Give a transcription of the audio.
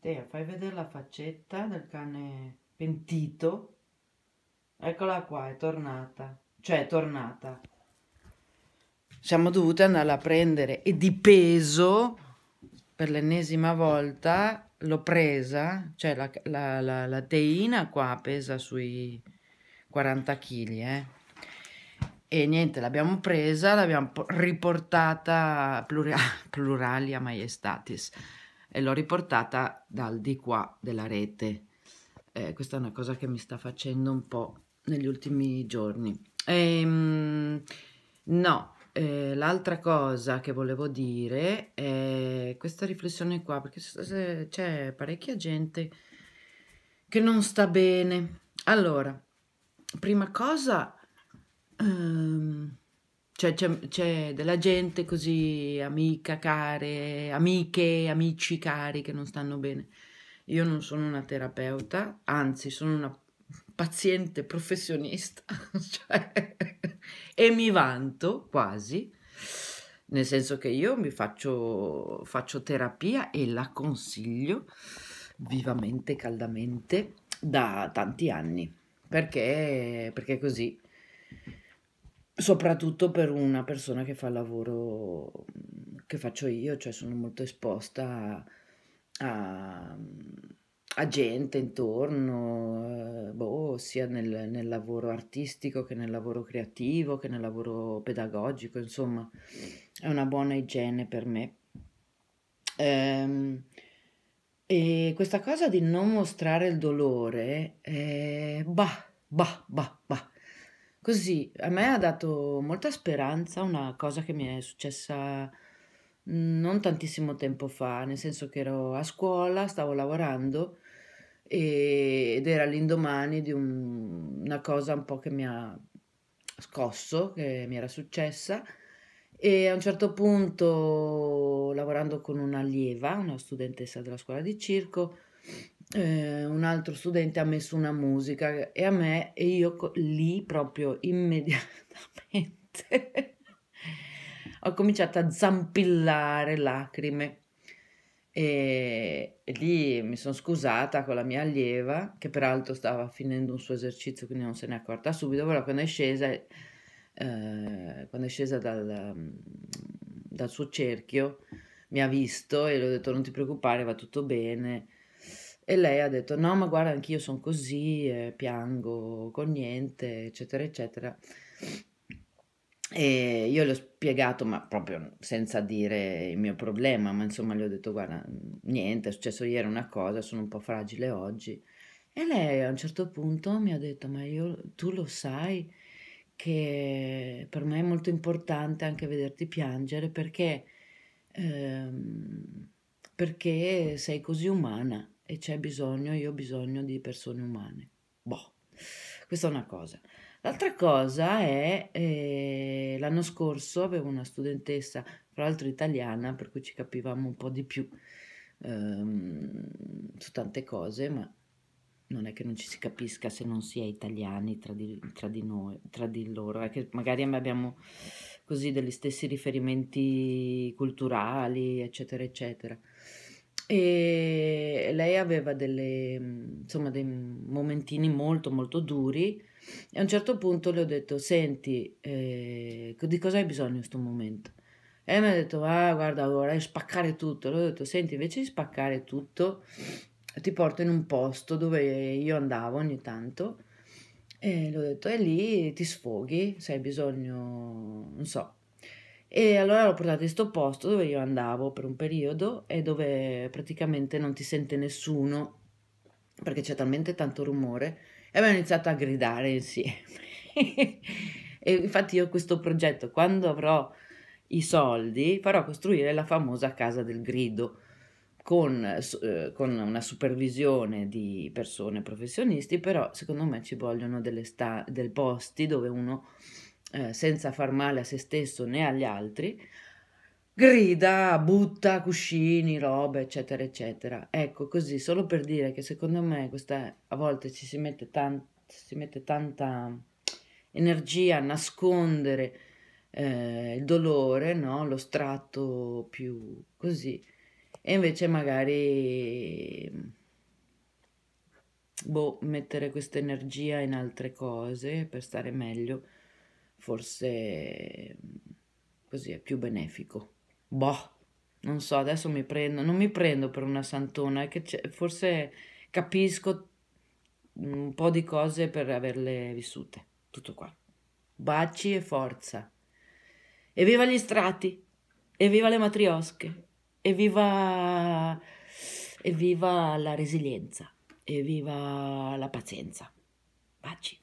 Dea, fai vedere la faccetta del cane pentito. Eccola qua, è tornata. Cioè, è tornata. Siamo dovute andare a prendere e di peso per l'ennesima volta l'ho presa, cioè la, la, la, la, teina qua pesa sui 40 kg, eh. E niente, l'abbiamo presa, l'abbiamo riportata plura, pluralia maestatis e l'ho riportata dal di qua della rete. Eh, questa è una cosa che mi sta facendo un po' negli ultimi giorni. Ehm, no, eh, l'altra cosa che volevo dire è questa riflessione qua, perché c'è parecchia gente che non sta bene. Allora, prima cosa... Ehm, cioè, c'è, c'è, della gente così amica, care, amiche, amici cari che non stanno bene. Io non sono una terapeuta, anzi sono una paziente professionista cioè, e mi vanto quasi, nel senso che io mi faccio, faccio terapia e la consiglio vivamente, caldamente da tanti anni, perché, perché così soprattutto per una persona che fa il lavoro mm, che faccio io, cioè sono molto esposta a, a, a gente intorno, eh, boh, sia nel, nel, lavoro artistico che nel lavoro creativo, che nel lavoro pedagogico, insomma è una buona igiene per me. Ehm, e questa cosa di non mostrare il dolore, eh, bah, bah, bah, bah Così a me ha dato molta speranza una cosa che mi è successa mm, non tantissimo tempo fa, nel senso che ero a scuola, stavo lavorando ed era l'indomani di un, una cosa un po' che mi ha scosso, che mi era successa e a un certo punto lavorando con un'allieva, una studentessa della scuola di circo, eh, un altro studente ha messo una musica e a me e io lì proprio immediatamente ho cominciato a zampillare lacrime e, e lì mi sono scusata con la mia allieva che peraltro stava finendo un suo esercizio quindi non se ne è accorta subito però quando è scesa eh, quando è scesa dal, dal suo cerchio mi ha visto e le ho detto non ti preoccupare va tutto bene e lei ha detto, no, ma guarda, anch'io sono così, eh, piango con niente, eccetera, eccetera. E io le ho spiegato, ma proprio senza dire il mio problema, ma insomma le ho detto, guarda, niente, è successo ieri una cosa, sono un po' fragile oggi. E lei a un certo punto mi ha detto, ma io, tu lo sai che per me è molto importante anche vederti piangere perché, ehm, perché sei così umana e c'è bisogno, io ho bisogno di persone umane. Boh, questa è una cosa. L'altra cosa è, eh, l'anno scorso avevo una studentessa, tra l'altro italiana, per cui ci capivamo un po' di più ehm, su tante cose, ma non è che non ci si capisca se non si è italiani tra di, tra di noi, tra di loro, è che magari abbiamo così degli stessi riferimenti culturali, eccetera, eccetera e lei aveva delle, mhmm, insomma, dei momentini molto molto duri e a un certo punto le ho detto senti eh, di cosa hai bisogno in questo momento e mi ha detto ah guarda vorrei spaccare tutto le ho detto senti invece di spaccare tutto ti porto in un posto dove io andavo ogni tanto e le ho detto e lì ti sfoghi se hai bisogno non so e allora l'ho portato in sto posto dove io andavo per un periodo e dove praticamente non ti sente nessuno perché c'è talmente tanto rumore e abbiamo iniziato a gridare insieme. e infatti io questo progetto, quando avrò i soldi, farò costruire la famosa casa del grido con, eh, con una supervisione di persone professionisti, però secondo me ci vogliono delle sta- del posti dove uno eh, senza far male a se stesso né agli altri, grida, butta cuscini, roba, eccetera, eccetera. Ecco, così, solo per dire che secondo me questa, a volte ci si mette, tan- si mette tanta energia a nascondere eh, il dolore, no? lo strato più così, e invece magari boh, mettere questa energia in altre cose per stare meglio forse mm, così è più benefico. Boh, non so, adesso mi prendo, non mi prendo per una santona, è che forse capisco mm, un po' di cose per averle vissute. Tutto qua. Baci e forza. Evviva gli strati, evviva le matriosche, evviva, evviva la resilienza, evviva la pazienza. Baci.